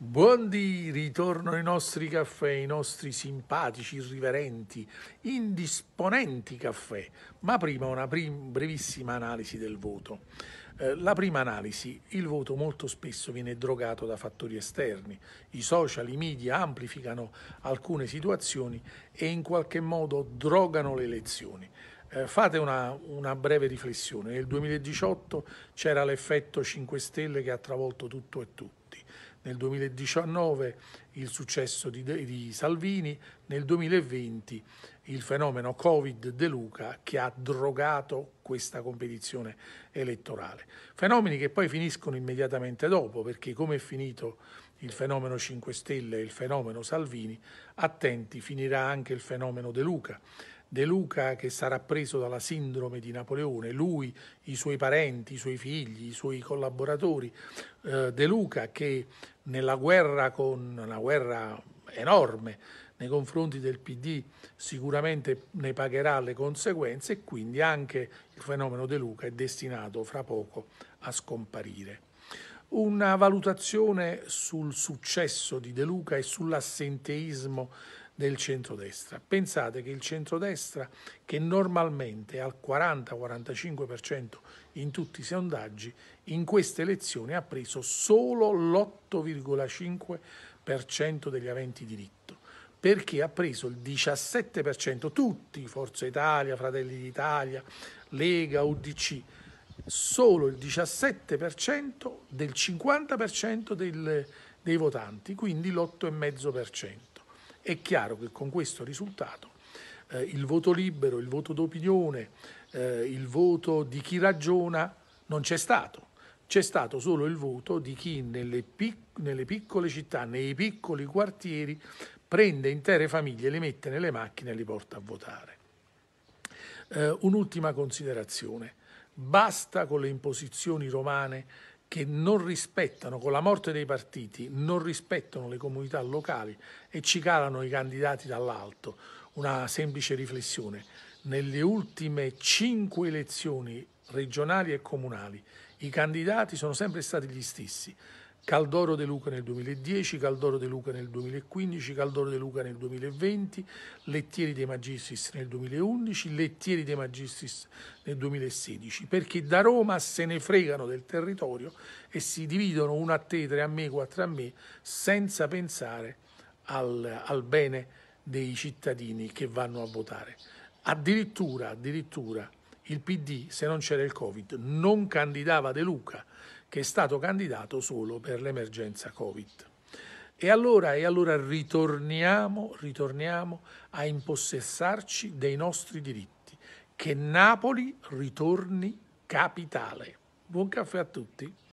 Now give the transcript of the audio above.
Buondì, ritorno ai nostri caffè, ai nostri simpatici, irriverenti, indisponenti caffè, ma prima una prim- brevissima analisi del voto. Eh, la prima analisi, il voto molto spesso viene drogato da fattori esterni, i social, i media amplificano alcune situazioni e in qualche modo drogano le elezioni. Eh, fate una, una, breve riflessione, nel 2018 c'era l'effetto 5 Stelle che ha travolto tutto e tutto nel 2019 il successo di, De, di, Salvini, nel 2020 il fenomeno Covid De Luca che ha drogato questa competizione elettorale. Fenomeni che poi finiscono immediatamente dopo, perché come è finito il fenomeno 5 Stelle e il fenomeno Salvini, attenti, finirà anche il fenomeno De Luca. De Luca che sarà preso dalla sindrome di Napoleone, lui, i suoi parenti, i suoi figli, i suoi collaboratori, eh, De Luca che nella guerra, con, una guerra enorme nei confronti del PD, sicuramente ne pagherà le conseguenze e quindi anche il fenomeno De Luca è destinato fra poco a scomparire una valutazione sul successo di De Luca e sull'assenteismo del centrodestra. Pensate che il centrodestra, che normalmente è al 40-45% in tutti i sondaggi, in queste elezioni ha preso solo l'8,5% degli aventi diritto, perché ha preso il 17%, tutti, Forza Italia, Fratelli d'Italia, Lega, UDC, solo il 17% del 50% del, dei votanti, quindi l'8,5%. È chiaro che con questo risultato eh, il voto libero, il voto d'opinione, eh, il voto di chi ragiona non c'è stato. C'è stato solo il voto di chi nelle, pic nelle piccole città, nei piccoli quartieri, prende intere famiglie, le mette nelle macchine e li porta a votare. Eh, un'ultima considerazione. Basta con le imposizioni romane che non rispettano, con la morte dei partiti, non rispettano le comunità locali e ci calano i candidati dall'alto. Una semplice riflessione. Nelle ultime cinque elezioni regionali e comunali i candidati sono sempre stati gli stessi. Caldoro De Luca nel 2010, Caldoro De Luca nel 2015, Caldoro De Luca nel 2020, Lettieri De Magistris nel 2011, Lettieri De Magistris nel 2016, perché da Roma se ne fregano del territorio e si dividono uno a te, tre a me, quattro a me, senza pensare al, al bene dei cittadini che vanno a votare. Addirittura, addirittura il PD, se non c'era il Covid, non candidava De Luca che è stato candidato solo per l'emergenza Covid. E allora, e allora ritorniamo, ritorniamo a impossessarci dei nostri diritti, che Napoli ritorni capitale. Buon caffè a tutti.